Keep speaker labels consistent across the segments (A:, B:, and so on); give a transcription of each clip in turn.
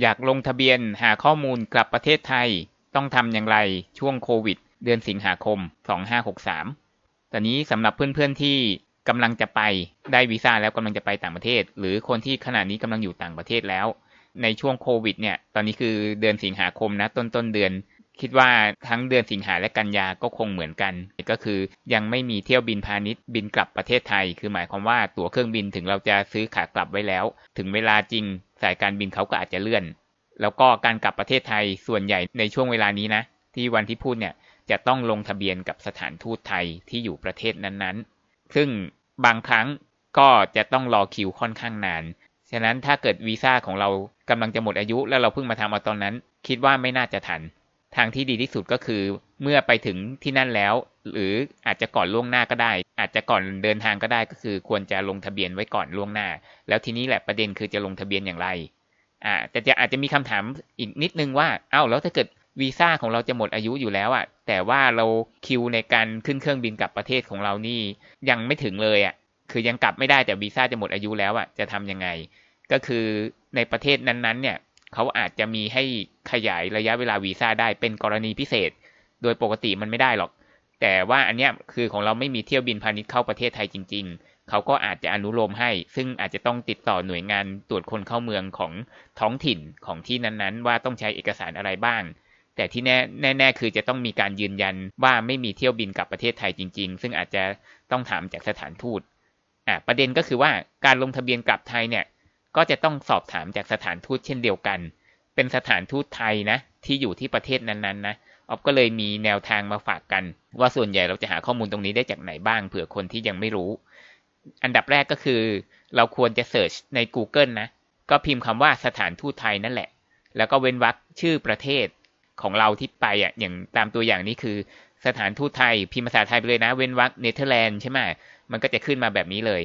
A: อยากลงทะเบียนหาข้อมูลกลับประเทศไทย ต้องทำอย่างไรช่วงโควิด เดือนสิงหาคม 2563 ตอนนี้สำหรับเพื่อนๆที่กำลังจะไปได้วีซ่าแล้วกำลังจะไปต่างประเทศ หรือคนที่ขณะนี้กำลังอยู่ต่างประเทศแล้วในช่วงโควิดเนี่ยตอนนี้คือเดือนสิงหาคมนะต้นต้นเดือน คิดว่าทั้งเดือนสิงหาและกันยาก็คงเหมือนกันก็คือยังไม่มีเที่ยวบินพาณิชย์บินกลับประเทศไทย คือ หมายความว่าตั๋วเครื่องบินถึงเราจะซื้อขากลับไว้แล้ว ถึงเวลาจริงายการบินเขาก็อาจจะเลื่อน แล้วก็การกลับประเทศไทยส่วนใหญ่ในช่วงเวลานี้นะที่วันที่พูดเนี่ยจะต้องลงทะเบียนกับสถานทูตไทยที่อยู่ประเทศนั้นๆ ซึ่งบางครั้งก็จะต้องรอคิวค่อนข้างนาน ฉะนั้นถ้าเกิดวีซ่าของเรากำลังจะหมดอายุ แล้วเราเพิ่งมาทำเอาตอนนั้น คิดว่าไม่น่าจะทันทางที่ดีที่สุดก็คือเมื่อไปถึงที่นั่นแล้ว หรืออาจจะก่อนล่วงหน้าก็ได้ อาจจะก่อนเดินทางก็ได้ก็คือควรจะลงทะเบียนไว้ก่อนล่วงหน้า แล้วทีนี้แหละประเด็นคือจะลงทะเบียนอย่างไร อ่า แต่จะอาจจะมีคำถามอีกนิดนึงว่า เอ้าแล้วถ้าเกิดวีซ่าของเราจะหมดอายุอยู่แล้วอ่ะ แต่ว่าเราคิวในการขึ้นเครื่องบินกลับประเทศของเรานี่ ยังไม่ถึงเลยอ่ะ คือยังกลับไม่ได้แต่วีซ่าจะหมดอายุแล้วอ่ะจะทํำยังไงก็คือในประเทศนั้นๆเนี่ยเขาอาจจะมีให้ขยายระยะเวลาวีซ่าได้เป็นกรณีพิเศษ โดยปกติมันไม่ได้หรอก แต่ว่าอันเนี้ยคือของเราไม่มีเที่ยวบินพาณิชย์เข้าประเทศไทยจริงๆ เขาก็อาจจะอนุโลมให้ ซึ่งอาจจะต้องติดต่อหน่วยงานตรวจคนเข้าเมืองของท้องถิ่นของที่นั้นๆ ว่าต้องใช้เอกสารอะไรบ้าง แต่ที่แน่แน่คือจะต้องมีการยืนยันว่าไม่มีเที่ยวบินกลับประเทศไทยจริงๆ ซึ่งอาจจะต้องถามจากสถานทูตอ่ะประเด็นก็คือว่าการลงทะเบียนกลับไทยเนี่ยก็จะต้องสอบถามจากสถานทูตเช่นเดียวกัน เป็นสถานทูตไทยนะ ที่อยู่ที่ประเทศนั้นๆนะ ออฟก็เลยมีแนวทางมาฝากกัน ว่าส่วนใหญ่เราจะหาข้อมูลตรงนี้ได้จากไหนบ้างเผื่อคนที่ยังไม่รู้ อันดับแรกก็คือ เราควรจะเสิร์ชใน Google นะ ก็พิมพ์คำว่าสถานทูตไทยนั่นแหละ แล้วก็เว้นวรรคชื่อประเทศของเราที่ไปอ่ะ อย่างตามตัวอย่างนี้คือ สถานทูตไทยพิมพ์ภาษาไทยไปเลยนะเว้นวรรคเนเธอร์แลนด์ใช่ไหมมันก็จะขึ้นมาแบบนี้เลย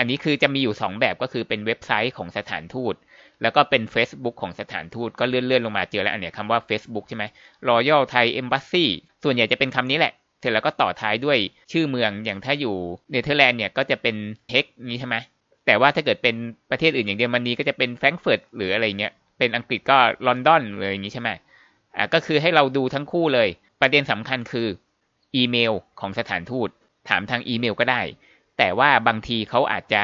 A: อันนี้คือจะมีอยู่ 2 แบบก็คือเป็นเว็บไซต์ของสถานทูตแล้วก็เป็น Facebook ของสถานทูตก็เลื่อนๆลงมาเจอแล้วอันเนี้ยคำว่า Facebook ใช่ไหมรอย a l ไทยเอมบ a s s y ส่วนใหญ่จะเป็นคำนี้แหละเสร็จแล้วก็ต่อท้ายด้วยชื่อเมืองอย่างถ้าอยู่เนเธอร์แลนด์เนี่ยก็จะเป็นเทกนี้ใช่ไหมแต่ว่าถ้าเกิดเป็นประเทศอื่น อย่างเยอรมนีก็จะเป็นแฟรงก์เฟิร์ตหรืออะไรเงี้ยเป็นอังกฤษก็ลอนดอนเลยอย่างนี้ใช่ไหมอ่ะก็คือให้เราดูทั้งคู่เลย ประเด็นสำคัญคืออีเมลของสถานทูตถามทางอีเมลก็ได้แต่ว่าบางทีเขาอาจจะ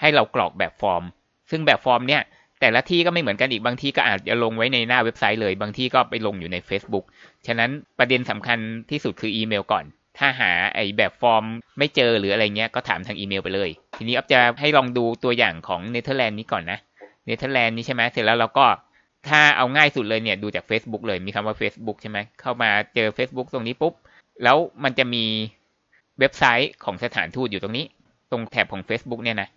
A: ให้เรากรอกแบบฟอร์ม ซึ่งแบบฟอร์มเนี่ย แต่ละที่ก็ไม่เหมือนกันอีกบางที่ก็อาจจะลงไว้ในหน้าเว็บไซต์เลย บางที่ก็ไปลงอยู่ใน Facebook ฉะนั้นประเด็นสำคัญที่สุดคืออีเมล ก่อน ถ้าหาไอ้แบบฟอร์มไม่เจอหรืออะไรเงี้ยก็ถามทางอีเมล ไปเลย ทีนี้อ๊อฟจะให้ลองดูตัวอย่างของเนเธอร์แลนด์นี้ก่อนนะ เนเธอร์แลนด์นี้ใช่ไหมเสร็จแล้วเราก็ ถ้าเอาง่ายสุดเลยเนี่ยดูจาก Facebook เลยมีคำว่า Facebook ใช่ไหมเข้ามาเจอ Facebook ตรงนี้ปุ๊บแล้วมันจะมีเว็บไซต์ของสถานทูตอยู่ตรงนี้ ตรงแถบของ Facebook เนี่ยนะ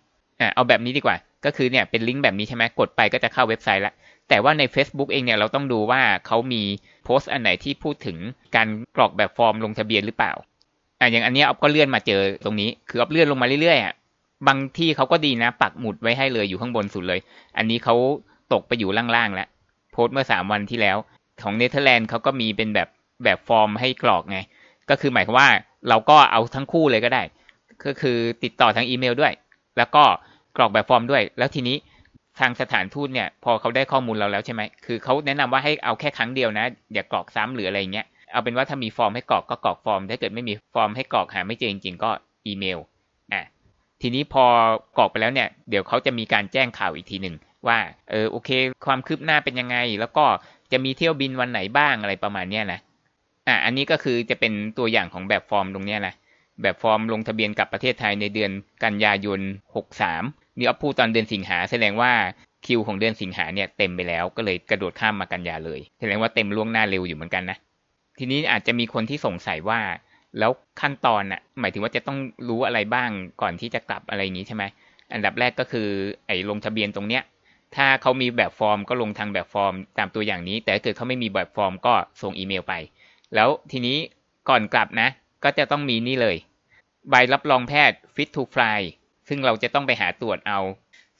A: เอาแบบนี้ดีกว่าก็คือเนี่ยเป็นลิงก์แบบนี้ใช่ไหมกดไปก็จะเข้าเว็บไซต์ละแต่ว่าใน Facebook เองเนี่ยเราต้องดูว่าเขามีโพสต์อันไหนที่พูดถึงการกรอกแบบฟอร์มลงทะเบียนหรือเปล่าอ่อย่างอันนี้อ๊อฟก็เลื่อนมาเจอ ตรงนี้คืออ๊อฟเลื่อนลงมาเรื่อยๆอ่ะบางที่เขาก็ดี นะปักหมุดไว้ให้เลยอยู่ข้างบนสุดเลย อันนี้เขาตกไปอยู่ล่างๆแล้วโพสต์เมื่อสามวันที่แล้ว ของเนเธอร์แลนด์เขาก็มีเป็นแบบแบบฟอร์มให้กรอกไงก็คือหมายความว่าเราก็เอาทั้งคู่เลยก็ได้ ก็คือติดต่อทางอีเมลด้วย แล้วก็กรอกแบบฟอร์มด้วย แล้วทีนี้ทางสถานทูตเนี่ยพอเขาได้ข้อมูลเราแล้วใช่ไหมคือเขาแนะนำว่าให้เอาแค่ครั้งเดียวนะอย่ากรอกซ้ำหรืออะไรเงี้ยเอาเป็นว่าถ้ามีฟอร์มให้กรอกก็กรอกฟอร์มถ้าเกิดไม่มีฟอร์มให้กรอกหาไม่เจอจริงๆก็อีเมลอ่ะทีนี้พอกรอกไปแล้วเนี่ยเดี๋ยวเขาจะมีการแจ้งข่าวอีกทีหนึ่งว่าเออโอเคความคืบหน้าเป็นยังไงแล้วก็จะมีเที่ยวบินวันไหนบ้างอะไรประมาณเนี้ยนะอ่าอันนี้ก็คือจะเป็นตัวอย่างของแบบฟอร์มตรงนี้แหละแบบฟอร์มลงทะเบียนกับประเทศไทยในเดือนกันยายน 63นี่อัพพูตอนเดือนสิงหาแสดงว่าคิวของเดือนสิงหาเนี่ยเต็มไปแล้วก็เลยกระโดดข้ามมากันยาเลย แสดงว่าเต็มล่วงหน้าเร็วอยู่เหมือนกันนะ ทีนี้อาจจะมีคนที่สงสัยว่า แล้วขั้นตอนอะหมายถึงว่าจะต้องรู้อะไรบ้างก่อนที่จะกลับอะไรอย่างนี้ใช่ไหมอันดับแรกก็คือ ไอ้ลงทะเบียนตรงเนี้ยถ้าเขามีแบบฟอร์มก็ลงทางแบบฟอร์มตามตัวอย่างนี้ แต่ถ้าเกิดเขาไม่มีแบบฟอร์มก็ส่งอีเมลไปแล้วทีนี้ก่อนกลับนะ ก็จะต้องมีนี่เลย ใบรับรองแพทย์ Fit to Fly ซึ่งเราจะต้องไปหาตรวจเอา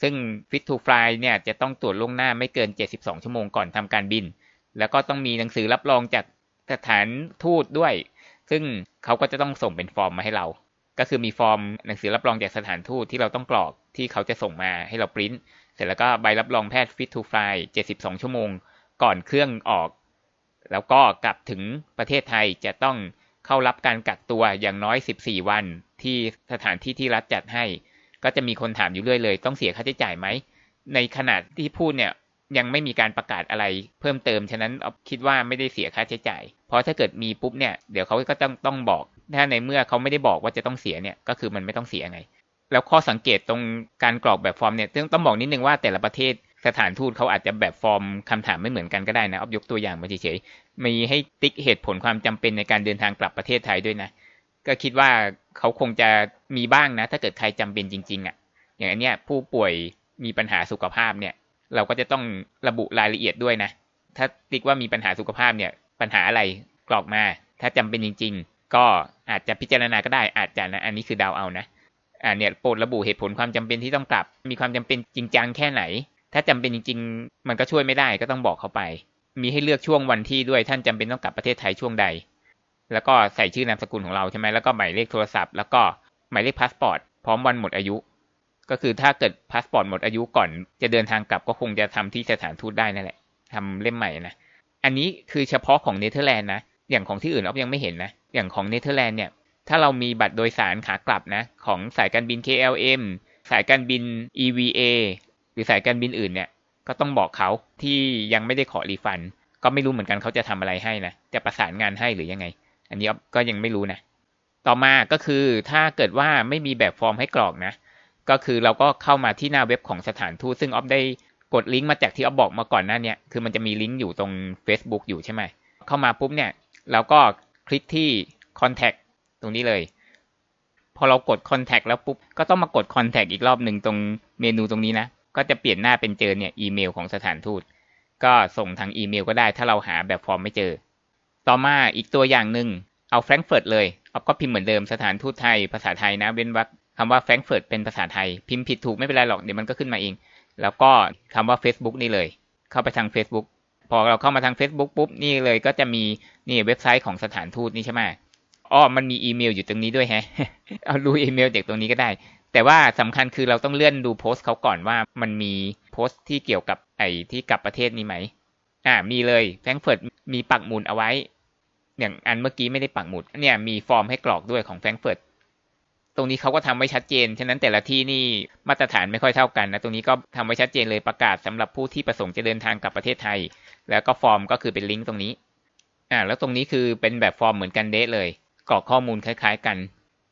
A: ซึ่ง Fit to Fly เนี่ยจะต้องตรวจล่วงหน้าไม่เกิน 72 ชั่วโมงก่อนทำการบิน แล้วก็ต้องมีหนังสือรับรองจากสถานทูตด้วย ซึ่งเขาก็จะต้องส่งเป็นฟอร์มมาให้เรา ก็คือมีฟอร์มหนังสือรับรองจากสถานทูตที่เราต้องกรอกที่เขาจะส่งมาให้เราปริ้นเสร็จแล้วก็ใบรับรองแพทย์ Fit to Fly 72 ชั่วโมง ก่อนเครื่องออกแล้วก็กลับถึงประเทศไทยจะต้องเข้ารับการกักตัวอย่างน้อย 14 วันที่สถานที่ที่รัฐจัดให้ ก็จะมีคนถามอยู่เรื่อยเลย ต้องเสียค่าใช้จ่ายไหม ในขณะที่พูดเนี่ยยังไม่มีการประกาศอะไรเพิ่มเติม ฉะนั้นคิดว่าไม่ได้เสียค่าใช้จ่าย เพราะถ้าเกิดมีปุ๊บ เนี่ย เดี๋ยวเขาก็ต้องต้องบอกถ้าในเมื่อเขาไม่ได้บอกว่าจะต้องเสียเนี่ยก็คือมันไม่ต้องเสียไง แล้วข้อสังเกตตรงการกรอกแบบฟอร์มเนี่ยต้องบอกนิดนึงว่าแต่ละประเทศสถานทูตเขาอาจจะแบบฟอร์มคำถามไม่เหมือนกันก็ได้นะออฟยกตัวอย่างมาเฉยๆ มีให้ติ๊กเหตุผลความจำเป็นในการเดินทางกลับประเทศไทยด้วยนะ ก็คิดว่าเขาคงจะมีบ้างนะ ถ้าเกิดใครจำเป็นจริงๆอะ่ะอย่างอันเนี้ยผู้ป่วยมีปัญหาสุขภาพเนี่ย เราก็จะต้องระบุรายละเอียดด้วยนะ ถ้าติ๊กว่ามีปัญหาสุขภาพเนี่ยปัญหาอะไรกรอกมา ถ้าจำเป็นจริงๆ ก็อาจจะพิจารณาก็ได้อาจจะนะ อันนี้คือดาวเอานะอ่าเนี่ยโปรดระบุเหตุผลความจำเป็นที่ต้องกลับ มีความจำเป็นจริงจังแค่ไหนถ้าจำเป็นจริง ๆ มันก็ช่วยไม่ได้ก็ต้องบอกเขาไป มีให้เลือกช่วงวันที่ด้วยท่านจำเป็นต้องกลับประเทศไทยช่วงใด แล้วก็ใส่ชื่อนามสกุลของเราใช่ไหมแล้วก็หมายเลขโทรศัพท์ แล้วก็หมายเลขพาสปอร์ตพร้อมวันหมดอายุ ก็คือถ้าเกิดพาสปอร์ตหมดอายุก่อนจะเดินทางกลับ ก็คงจะทำที่สถานทูตได้นั่นแหละทำเล่มใหม่นะ อันนี้คือเฉพาะของเนเธอร์แลนด์นะ อย่างของที่อื่นเรอฟยังไม่เห็นนะ อย่างของเนเธอร์แลนด์เนี่ยถ้าเรามีบัตรโดยสารขากลับนะ ของสายการบิน KLM สายการบิน EVA รือสายการบิน อื่นเนี่ยก็ต้องบอกเขาที่ยังไม่ได้ขอรีฟันก็ไม่รู้เหมือนกันเขาจะทำอะไรให้นะจะประสานงานให้หรือยังไง อันนี้ก็ยังไม่รู้นะ ต่อมาก็คือถ้าเกิดว่าไม่มีแบบฟอร์มให้กรอกนะ ก็คือเราก็เข้ามาที่หน้าเว็บของสถานทูตซึ่งออฟได้กดลิงก์มาจากที่ออฟบอกมาก่อนหน้านี้คือมันจะมีลิงก์อยู่ตรง Facebook อยู่ใช่ไหมเข้ามาปุ๊บเนี่ยเราก็คลิกที่ Contact ตรงนี้เลย พอเรากด Contact แล้วปุ๊บก็ต้องมากด Contact อีกรอบหนึ่งตรงเมนูตรงนี้นะก็จะเปลี่ยนหน้าเป็นเจอเนี่ย อีเมลของสถานทูตก็ส่งทางอีเมลก็ได้ถ้าเราหาแบบฟอร์มไม่เจอ ต่อมาอีกตัวอย่างหนึ่งเอาแฟรงก์เฟิร์ตเลยเอาก็พิมพ์เหมือนเดิมสถานทูตไทยภาษาไทยนะ เว้นวรรคคำว่าแฟรงก์เฟิร์ตเป็นภาษาไทยพิมพ์ผิดถูกไม่เป็นไรหรอก เดี๋ยวมันก็ขึ้นมาเอง แล้วก็คำว่า Facebook นี่เลย เข้าไปทาง Facebook พอเราเข้ามาทาง Facebook ปุ๊บ นี่เลยก็จะมีนี่เว็บไซต์ของสถานทูตนี่ใช่ไหมอ๋อมันมีอีเมล อยู่ตรงนี้ด้วยแฮะเอารู้อีเมลเด็กตรงนี้ก็ได้แต่ว่าสำคัญคือเราต้องเลื่อนดูโพสต์เขาก่อนว่ามันมีโพสต์ที่เกี่ยวกับไอ้ที่กลับประเทศนี้ไหม อ่ามีเลยแฟรงเฟิร์ตมีปักหมุดเอาไว้อย่างอันเมื่อกี้ไม่ได้ปักหมุดเนี่ยมีฟอร์มให้กรอกด้วยของแฟรงเฟิร์ตตรงนี้เขาก็ทำไว้ชัดเจนฉะนั้นแต่ละที่นี่มาตรฐานไม่ค่อยเท่ากันนะตรงนี้ก็ทำไว้ชัดเจนเลยประกาศสำหรับผู้ที่ประสงค์จะเดินทางกลับประเทศไทย แล้วก็ฟอร์มก็คือเป็นลิงก์ตรงนี้ อ่าแล้วตรงนี้คือเป็นแบบฟอร์มเหมือนกันเดทเลย กรอกข้อมูลคล้ายๆกัน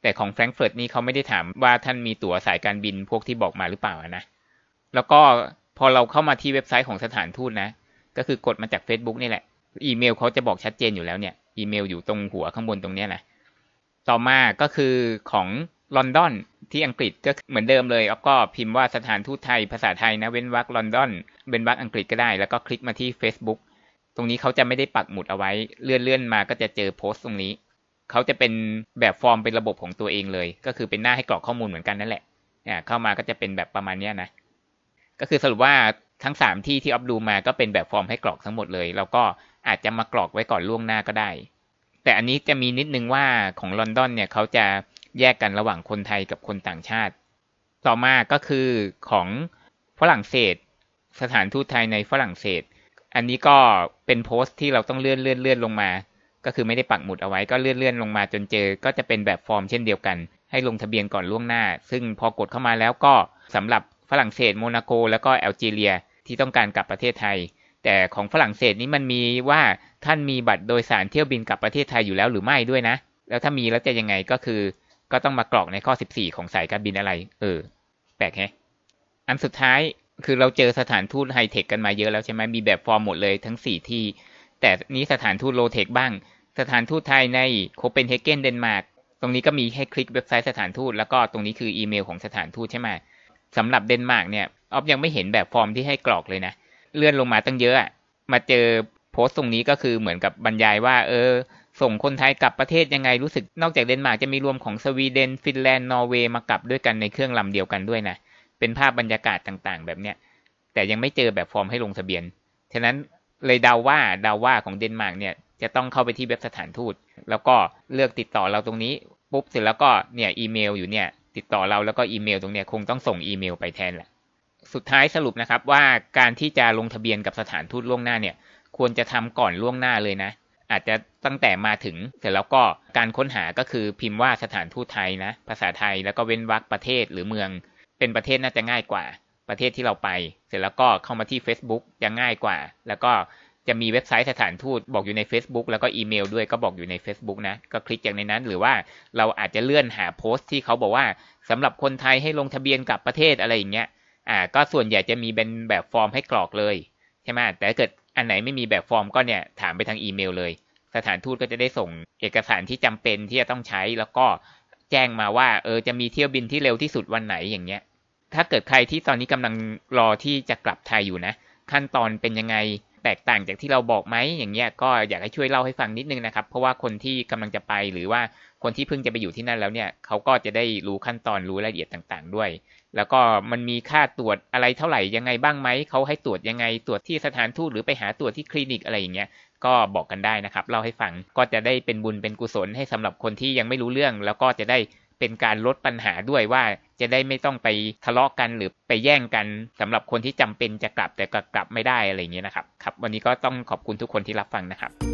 A: แต่ของแฟรงก์เฟิร์ตนี่เขาไม่ได้ถามว่าท่านมีตั๋วสายการบินพวกที่บอกมาหรือเปล่านะ แล้วก็พอเราเข้ามาที่เว็บไซต์ของสถานทูตนะ ก็คือกดมาจาก Facebook นี่แหละ อีเมลเขาจะบอกชัดเจนอยู่แล้วเนี่ย อีเมลอยู่ตรงหัวข้างบนตรงนี้นะต่อมาก็คือของลอนดอนที่อังกฤษก็เหมือนเดิมเลยแล้วก็พิมพ์ว่าสถานทูตไทย ภาษาไทยนะ เว้นวรรคลอนดอนเว้นวรรคอังกฤษก็ได้ แล้วก็คลิกมาที่ Facebook ตรงนี้เขาจะไม่ได้ปักหมุดเอาไว้ เลื่อนๆมา ก็จะเจอโพสต์ตรงนี้เขาจะเป็นแบบฟอร์มเป็นระบบของตัวเองเลย ก็คือเป็นหน้าให้กรอกข้อมูลเหมือนกันนั่นแหละเนี่ยเข้ามาก็จะเป็นแบบประมาณนี้นะ ก็คือสรุปว่าทั้งสามที่ที่อัปดูมาก็เป็นแบบฟอร์มให้กรอกทั้งหมดเลย แล้วก็อาจจะมากรอกไว้ก่อนล่วงหน้าก็ได้ แต่อันนี้จะมีนิดนึงว่าของลอนดอนเนี่ยเขาจะแยกกันระหว่างคนไทยกับคนต่างชาติ ต่อมาก็คือของฝรั่งเศส สถานทูตไทยในฝรั่งเศส อันนี้ก็เป็นโพสต์ที่เราต้องเลื่อนเลื่อนเลื่อนลงมาก็คือไม่ได้ปักหมุดเอาไว้ก็เลื่อนๆลงมาจนเจอก็จะเป็นแบบฟอร์มเช่นเดียวกัน ให้ลงทะเบียนก่อนล่วงหน้า ซึ่งพอกดเข้ามาแล้วก็สำหรับฝรั่งเศสโมนาโก แล้วก็แอลจีเรียที่ต้องการกลับประเทศไทย แต่ของฝรั่งเศสนี้มันมีว่าท่านมีบัตรโดยสารเที่ยวบินกลับประเทศไทยอยู่แล้วหรือไม่ด้วยนะ แล้วถ้ามีแล้วจะยังไงก็คือ ก็ต้องมากรอกในข้อ 14 ของสายการบินอะไรเออแปลกแฮอันสุดท้ายคือเราเจอสถานทูตไฮเทคกันมาเยอะแล้วใช่ไหมมีแบบฟอร์มหมดเลยทั้ง4 ที่แต่นี้สถานทูตโลเทคบ้างสถานทูตไทย ในโคเปนเฮเกนเดนมาร์ก ตรงนี้ก็มีให้คลิกเว็บไซต์สถานทูต แล้วก็ตรงนี้คืออีเมลของสถานทูตใช่ไหมสำหรับเดนมาร์กเนี่ยออฟยังไม่เห็นแบบฟอร์มที่ให้กรอกเลยนะ เลื่อนลงมาตั้งเยอะ มาเจอโพสต์ตรงนี้ก็คือเหมือนกับบรรยายว่า เออ ส่งคนไทยกลับประเทศยังไงรู้สึก นอกจากเดนมาร์กจะมีรวมของสวีเดนฟินแลนด์นอร์เวย์มากลับด้วยกันในเครื่องลำเดียวกันด้วยนะ เป็นภาพบรรยากาศต่างๆ แบบเนี้ย แต่ยังไม่เจอแบบฟอร์มให้ลงทะเบียนฉะนั้นเลยเดาว่าเดาว่าของเดนมาร์กเนี่ยจะต้องเข้าไปที่เว็บสถานทูตแล้วก็เลือกติดต่อเราตรงนี้ปุ๊บเสร็จแล้วก็เนี่ยอีเมลอยู่เนี่ย ติดต่อเราแล้วก็อีเมลตรงเนี้ยคงต้องส่งอีเมล ไปแทนแหละสุดท้ายสรุปนะครับ ว่าการที่จะลงทะเบียนกับสถานทูตล่วงหน้าเนี่ยควรจะทำก่อนล่วงหน้าเลยนะ อาจจะตั้งแต่มาถึงเสร็จแล้วก็การค้นหาก็คือพิมพ์ว่าสถานทูตไทยนะ ภาษาไทย แล้วก็เว้นวรรคประเทศหรือเมือง เป็นประเทศน่าจะง่ายกว่าประเทศที่เราไป เสร็จแล้วก็เข้ามาที่ Facebook จะง่ายกว่าแล้วก็จะมีเว็บไซต์สถานทูตบอกอยู่ใน Facebook แล้วก็อีเมลด้วยก็บอกอยู่ใน Facebook นะ ก็คลิกอย่างในนั้น หรือว่าเราอาจจะเลื่อนหาโพสต์ที่เขาบอกว่าสำหรับคนไทยให้ลงทะเบียนกลับประเทศอะไรอย่างเงี้ยอ่าก็ส่วนใหญ่จะมีเป็นแบบฟอร์มให้กรอกเลยใช่ไหมแต่เกิดอันไหนไม่มีแบบฟอร์มก็เนี่ย ถามไปทางอีเมลเลย สถานทูตก็จะได้ส่งเอกสารที่จำเป็นที่จะต้องใช้ แล้วก็แจ้งมาว่าเออจะมีเที่ยวบินที่เร็วที่สุดวันไหนอย่างเงี้ยถ้าเกิดใครที่ตอนนี้กำลังรอที่จะกลับไทยอยู่นะ ขั้นตอนเป็นยังไงแตกต่างจากที่เราบอกไหมอย่างเงี้ยก็อยากให้ช่วยเล่าให้ฟังนิดนึงนะครับเพราะว่าคนที่กำลังจะไปหรือว่าคนที่เพิ่งจะไปอยู่ที่นั่นแล้วเนี่ยเขาก็จะได้รู้ขั้นตอนรู้รายละเอียดต่าง ๆ ด้วย แล้วก็มันมีค่าตรวจอะไรเท่าไหร่ยังไงบ้างไหมเขาให้ตรวจยังไงตรวจที่สถานทูตหรือไปหาตรวจที่คลินิกอะไรอย่างเงี้ยก็บอกกันได้นะครับเล่าให้ฟังก็จะได้เป็นบุญเป็นกุศลให้สำหรับคนที่ยังไม่รู้เรื่องแล้วก็จะได้เป็นการลดปัญหาด้วยว่า จะได้ไม่ต้องไปทะเลาะกันหรือไปแย่งกัน สำหรับคนที่จำเป็นจะกลับแต่ก็กลับไม่ได้ อะไรอย่างเงี้ยนะครับครับ วันนี้ก็ต้องขอบคุณทุกคนที่รับฟังนะครับ